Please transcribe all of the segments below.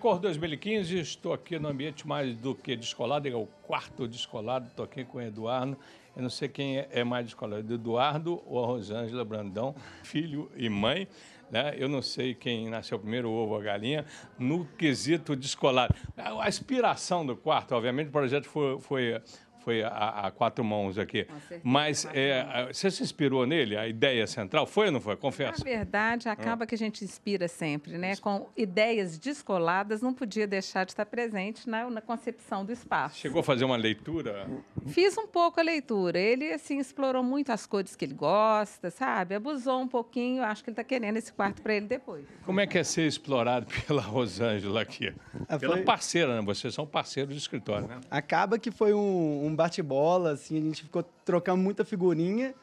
Cor 2015, estou aqui no ambiente mais do que descolado, é o quarto descolado, estou aqui com o Eduardo. Eu não sei quem é, é mais descolado, é Eduardo ou a Rosângela Brandão, filho e mãe. Né? Eu não sei quem nasceu primeiro, o ovo ou a galinha, no quesito descolado. A aspiração do quarto, obviamente, o projeto foi, foi foi a, a, quatro mãos aqui. Mas é, você se inspirou nele? A ideia central foi ou não foi? Confessa. Na verdade, ah. acaba ah. que a gente inspira sempre, né? Com ideias descoladas, não podia deixar de estar presente na, na, concepção do espaço. Chegou a fazer uma leitura? Fiz um pouco a leitura. Ele, assim, explorou muito as cores que ele gosta, sabe? Abusou um pouquinho. Acho que ele está querendo esse quarto para ele depois. Como é que é ser explorado pela Rosângela aqui? Ah, pela parceira, né? Vocês são parceiros do escritório, né? Acaba que foi um, um um bate-bola, assim, a gente ficou trocando muita figurinha,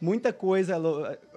muita coisa.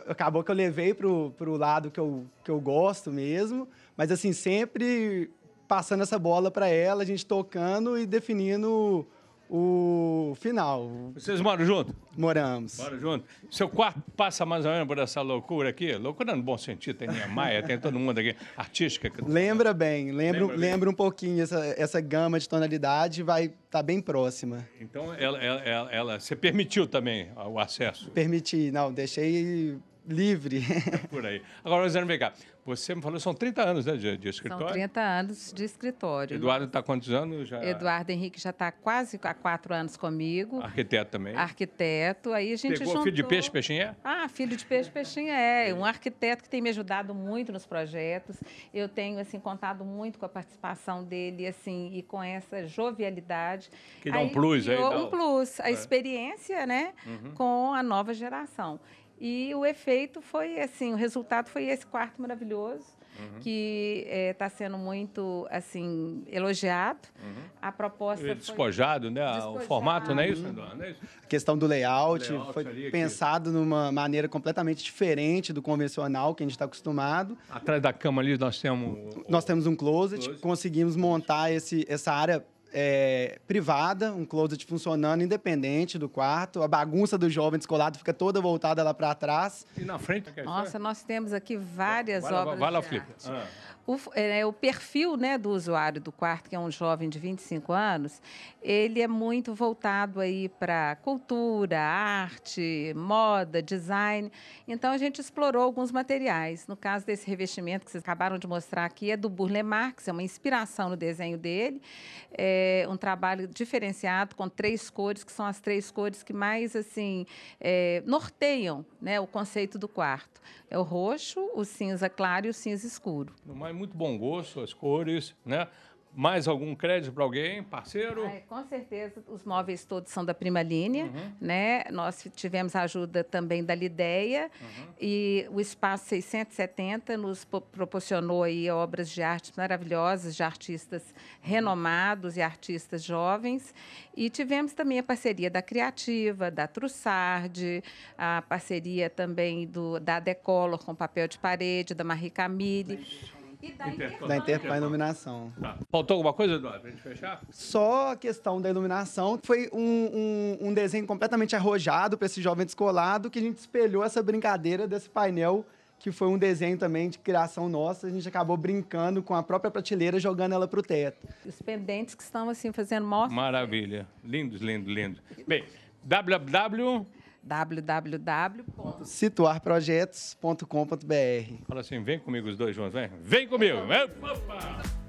Acabou que eu levei pro, pro lado que eu, que eu gosto mesmo, mas assim, sempre passando essa bola para ela, a gente tocando e definindo o final. Vocês moram junto? Moramos. Moram junto. Seu quarto passa mais ou menos por essa loucura aqui? Loucura no bom sentido, tem minha Maia, tem todo mundo aqui, artística. Lembra bem, lembra, lembra, lembra um pouquinho essa, essa gama de tonalidade, vai estar tá bem próxima. Então, ela, ela, ela, ela, você permitiu também o acesso? Permiti, não, deixei livre. É por aí. Agora, Rosane, vem cá. Você me falou, são 30 anos né, de, de escritório? São 30 anos de escritório. Eduardo está quantos anos? Já... Eduardo Henrique já está quase há quatro anos comigo. Arquiteto também. Arquiteto. Aí a gente Pegou juntou... filho de peixe, peixinha? É? Ah, filho de peixe, peixinha é. Um arquiteto que tem me ajudado muito nos projetos. Eu tenho, assim, contado muito com a participação dele, assim, e com essa jovialidade. Que dá aí, um plus aí. Dá... Um plus. A é. experiência, né, uhum. com a nova geração. E o efeito foi assim, o resultado foi esse quarto maravilhoso. Uhum. que está eh, é, sendo muito assim elogiado. Uhum. A proposta e despojado, foi... né? Despojado. O formato, é não é isso, a questão do layout, layout foi pensado de numa maneira completamente diferente do convencional que a gente está acostumado. Atrás da cama ali nós temos nós temos um closet, closet. conseguimos montar esse, essa área é, privada, um closet funcionando independente do quarto. A bagunça do jovem descolado fica toda voltada lá para trás. E na frente? Nossa, nós temos aqui várias vai, obras vai, lá, de arte. Ah o, é, o perfil né, do usuário do quarto, que é um jovem de 25 anos, ele é muito voltado aí para cultura, arte, moda, design. Então a gente explorou alguns materiais. No caso desse revestimento que vocês acabaram de mostrar aqui é do Burle Marx, é uma inspiração no desenho dele, é um trabalho diferenciado com três cores que são as três cores que mais assim é, norteiam né, o conceito do quarto. É o roxo, o cinza claro e o cinza escuro. No mais mas é muito bom gosto, as cores, né? Mais algum crédito para alguém, parceiro? Ai, com certeza, os móveis todos são da Prima Linha, uhum. né? Nós tivemos a ajuda também da Lideia uhum. e o Espaço 670 nos proporcionou aí obras de arte maravilhosas de artistas uhum. renomados e artistas jovens. E tivemos também a parceria da Criativa, da Trussard, a parceria também do, da Decolor com papel de parede, da Marie Camille. E da Interpa. iluminação. Tá. Faltou alguma coisa, Eduardo, pra gente fechar? Só a questão da iluminação. Foi um, um, um desenho completamente arrojado para esse jovem descolado que a gente espelhou essa brincadeira desse painel que foi um desenho também de criação nossa. A gente acabou brincando com a própria prateleira, jogando ela para o teto. Os pendentes que estão assim fazendo mostra. Maravilha. Lindos, lindos, lindos. Bem, www www.situarprojetos.com.br. Fala assim, vem comigo os dois juntos, vem. Vem comigo. Opa! É,